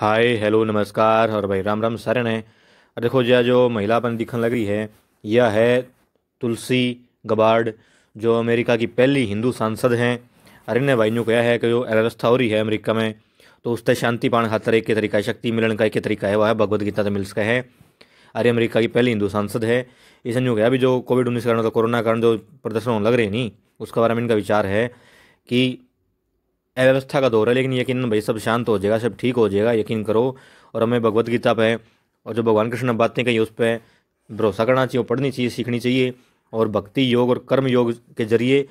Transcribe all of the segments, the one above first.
hi hello नमस्कार और भाई राम राम सारे ने और देखो यह जो महिलापन दिखने लग रही है यह है तुलसी गबार्ड जो अमेरिका की पहली हिंदू सांसद हैं अरे ने भाई ने कहा है कि जो अव्यवस्था हो रही है अमेरिका में तो उससे शांति पाने खातर एक तरीका है शक्ति मिलन का एक तरीका है वह है भगवदगीता से मिल सके है अरे अमेरिका की पहली हिंदू सांसद है इसने यूँ कहा अभी जो कोविड उन्नीस कारण कोरोना कारण जो प्रदर्शन होने लग रहे नहीं उसके बारे में इनका विचार है कि अव्यवस्था का दौर है लेकिन यकीन भाई सब शांत हो जाएगा सब ठीक हो जाएगा यकीन करो और हमें भगवत गीता पे और जो भगवान कृष्ण ने बातें कही उस पर भरोसा करना चाहिए पढ़नी चाहिए सीखनी चाहिए और भक्ति योग और कर्म योग के जरिए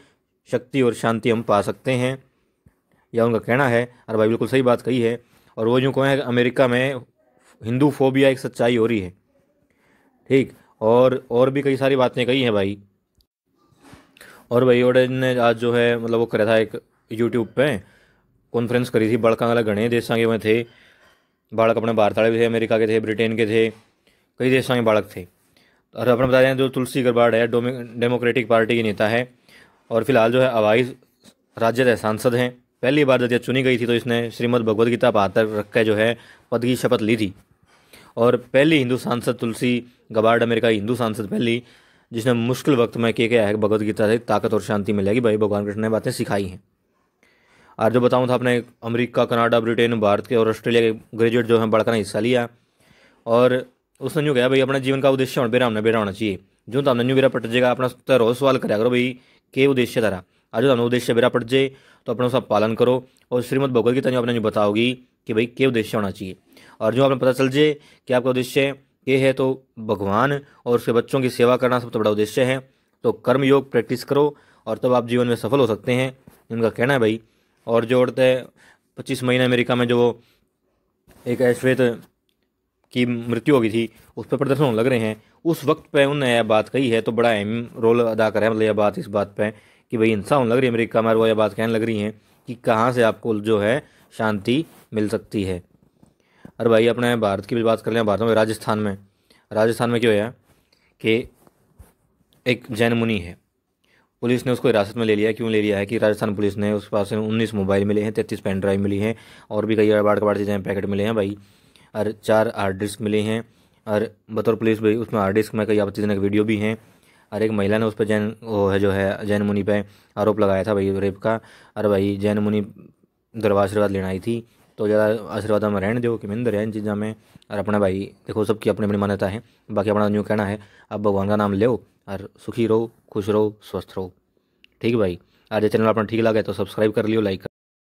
शक्ति और शांति हम पा सकते हैं या उनका कहना है अरे भाई बिल्कुल सही बात कही है और वो जो कहें अमेरिका में हिंदू फोबिया एक सच्चाई हो रही है ठीक और और भी कई सारी बातें कही हैं भाई और भाई ओडे ने आज जो है मतलब वो करा था एक यूट्यूब पे कॉन्फ्रेंस करी थी बड़का घने देशों के हुए थे बालक अपने भारत वाले भी थे अमेरिका के थे ब्रिटेन के थे कई देशों के बालक थे और अपने बता दें जो तुलसी गरबाड़ है डेमोक्रेटिक पार्टी के नेता है और फिलहाल जो है अवाई राज्य के सांसद हैं पहली बार जब चुनी गई थी तो इसने श्रीमद भगवद गीता पातर रख के जो है पद की शपथ ली थी और पहली हिंदू सांसद तुलसी गबार्ड अमेरिका हिंदू सांसद पहली जिसने मुश्किल वक्त में किया गया है भगवदगीता से ताकत और शांति मिलेगी भाई भगवान कृष्ण ने बातें सिखाई हैं और जो बताऊँ था अपने अमेरिका कनाडा ब्रिटेन भारत के और ऑस्ट्रेलिया के ग्रेजुएट जो है बढ़कर हिस्सा लिया और उसने यूँ कहा भाई अपना जीवन का उद्देश्य होना बेरा हमने बेरा होना चाहिए जो तो हमने न्यू बेरा पट जाएगा अपना तरह सवाल करा करो भाई के उद्देश्य तारा आज तुम उद्देश्य बेरा पट जाए तो अपना उसका पालन करो और श्रीमद भगवत गीता जो आपने जो बताओगी कि भाई के उद्देश्य होना चाहिए और जो आपने पता चल जाए कि आपका उद्देश्य ये है तो भगवान और उसके बच्चों की सेवा करना सबसे बड़ा उद्देश्य है तो कर्म योग प्रैक्टिस करो और तब आप जीवन में सफल हो सकते हैं इनका कहना है भाई और जो औरतें पच्चीस महीने अमेरिका में जो एक ऐश्वेत की मृत्यु हो गई थी उस पर प्रदर्शन होने लग रहे हैं उस वक्त पे उन्होंने यह बात कही है तो बड़ा अहम रोल अदा करा है मतलब यह बात इस बात पे कि भाई हिंसा होने लग रही है अमेरिका में वो यह बात कहने लग रही हैं कि कहाँ से आपको जो है शांति मिल सकती है और भाई अपने भारत की भी बात कर लें भारत में राजस्थान में राजस्थान में क्या है कि एक जैन मुनि है पुलिस ने उसको हिरासत में ले लिया क्यों ले लिया है कि राजस्थान पुलिस ने उस पास से उन्नीस मोबाइल मिले हैं तैंतीस पेन ड्राइव मिली हैं और भी कई अबाड़ कबाड़ चीज़ें पैकेट मिले हैं भाई और चार हार्ड डिस्क मिले हैं और बतौर पुलिस भाई उसमें हार्ड डिस्क में कई आप चीज़ें वीडियो भी हैं और एक महिला ने उस पर जैन वो है जो है जैन मुनि पर आरोप लगाया था भाई रेप का और भाई जैन मुनि दरबार आशीर्वाद लेना आई थी तो ज़्यादा आशीर्वाद में रहने दो कि मिंदर है इन चीज़ों में और अपना भाई देखो सबकी अपनी अपनी मान्यता है बाकी अपना न्यू कहना है आप भगवान का नाम लो और सुखी रहो खुश रहो स्वस्थ रहो ठीक है भाई आज चैनल अपना ठीक लगा तो सब्सक्राइब कर लियो लाइक